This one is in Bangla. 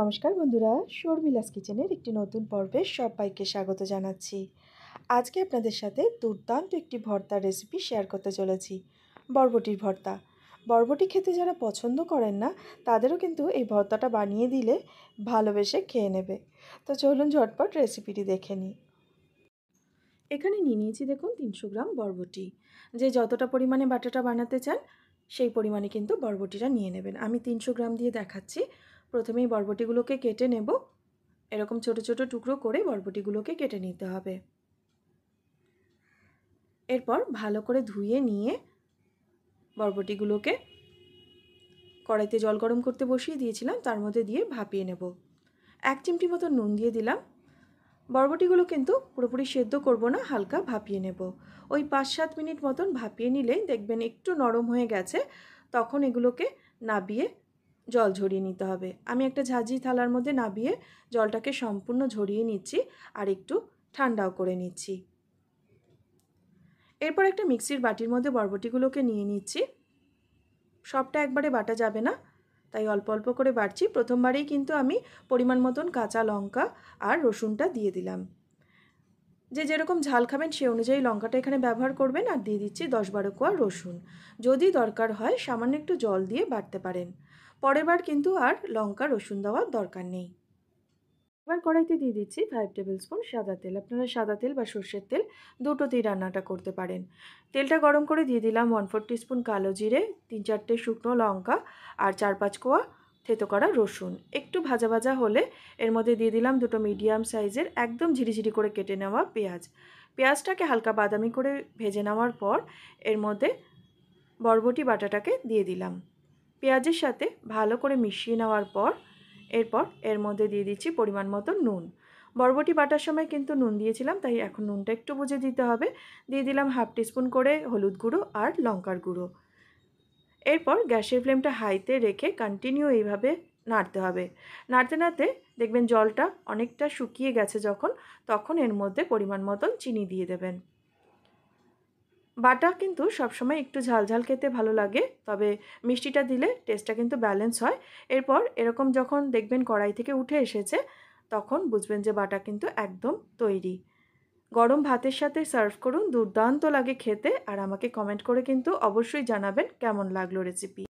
নমস্কার বন্ধুরা শর্মিলাস কিচেনের একটি নতুন পর্বে সবাইকে স্বাগত জানাচ্ছি আজকে আপনাদের সাথে দুর্দান্ত একটি ভর্তার রেসিপি শেয়ার করতে চলেছি বরবটির ভর্তা বরবটি খেতে যারা পছন্দ করেন না তাদেরও কিন্তু এই ভর্তাটা বানিয়ে দিলে ভালোবেসে খেয়ে নেবে তো চলুন ঝটপট রেসিপিটি দেখে নিই এখানে নিয়ে নিয়েছি দেখুন তিনশো গ্রাম বরবটি যে যতটা পরিমাণে বাটাটা বানাতে চান সেই পরিমাণে কিন্তু বরবটিটা নিয়ে নেবেন আমি তিনশো গ্রাম দিয়ে দেখাচ্ছি প্রথমেই বরবটিগুলোকে কেটে নেব এরকম ছোট ছোট টুকরো করে বরবটিগুলোকে কেটে নিতে হবে এরপর ভালো করে ধুয়ে নিয়ে বরবটিগুলোকে কড়াইতে জল গরম করতে বসিয়ে দিয়েছিলাম তার মধ্যে দিয়ে ভাপিয়ে নেব এক চিমটি মতো নুন দিয়ে দিলাম বরবটিগুলো কিন্তু পুরোপুরি সেদ্ধ করব না হালকা ভাপিয়ে নেব ওই পাঁচ সাত মিনিট মতন ভাপিয়ে নিলে দেখবেন একটু নরম হয়ে গেছে তখন এগুলোকে নাবিয়ে জল ঝরিয়ে নিতে হবে আমি একটা ঝাঁঝি থালার মধ্যে নাবিয়ে জলটাকে সম্পূর্ণ ঝরিয়ে নিচ্ছি আর একটু ঠান্ডাও করে নিচ্ছি এরপর একটা মিক্সির বাটির মধ্যে বরবটিগুলোকে নিয়ে নিচ্ছি সবটা একবারে বাটা যাবে না তাই অল্প অল্প করে বাড়ছি প্রথমবারেই কিন্তু আমি পরিমাণ মতন কাঁচা লঙ্কা আর রসুনটা দিয়ে দিলাম যে যেরকম ঝাল খাবেন সে অনুযায়ী লঙ্কাটা এখানে ব্যবহার করবেন আর দিয়ে দিচ্ছি দশ বারো কোয়া রসুন যদি দরকার হয় সামান্য একটু জল দিয়ে বাটতে পারেন পরেরবার কিন্তু আর লঙ্কা রসুন দেওয়ার দরকার নেই এবার কড়াইতে দিয়ে দিচ্ছি ফাইভ টেবিল স্পুন সাদা তেল আপনারা সাদা তেল বা সর্ষের তেল দুটোতেই রান্নাটা করতে পারেন তেলটা গরম করে দিয়ে দিলাম ওয়ান ফোর স্পুন কালো জিরে তিন চারটে শুকনো লঙ্কা আর চার পাঁচ কোয়া থেতো করা রসুন একটু ভাজা ভাজা হলে এর মধ্যে দিয়ে দিলাম দুটো মিডিয়াম সাইজের একদম ঝিরিঝিরি করে কেটে নেওয়া পেঁয়াজ পেঁয়াজটাকে হালকা বাদামি করে ভেজে নেওয়ার পর এর মধ্যে বরবটি বাটাটাকে দিয়ে দিলাম পেঁয়াজের সাথে ভালো করে মিশিয়ে নেওয়ার পর এরপর এর মধ্যে দিয়ে দিচ্ছি পরিমাণ মতো নুন বরবটি বাটার সময় কিন্তু নুন দিয়েছিলাম তাই এখন নুনটা একটু বুঝে দিতে হবে দিয়ে দিলাম হাফ টিস্পুন করে হলুদ গুঁড়ো আর লঙ্কার গুঁড়ো এরপর গ্যাসের ফ্লেমটা হাইতে রেখে কন্টিনিউ এইভাবে নাড়তে হবে নাড়তে নাড়তে দেখবেন জলটা অনেকটা শুকিয়ে গেছে যখন তখন এর মধ্যে পরিমাণ মতন চিনি দিয়ে দেবেন বাটা কিন্তু সবসময় একটু ঝালঝাল খেতে ভালো লাগে তবে মিষ্টিটা দিলে টেস্টটা কিন্তু ব্যালেন্স হয় এরপর এরকম যখন দেখবেন কড়াই থেকে উঠে এসেছে তখন বুঝবেন যে বাটা কিন্তু একদম তৈরি গরম ভাতের সাথে সার্ভ করুন দুর্দান্ত লাগে খেতে আর আমাকে কমেন্ট করে কিন্তু অবশ্যই জানাবেন কেমন লাগলো রেসিপি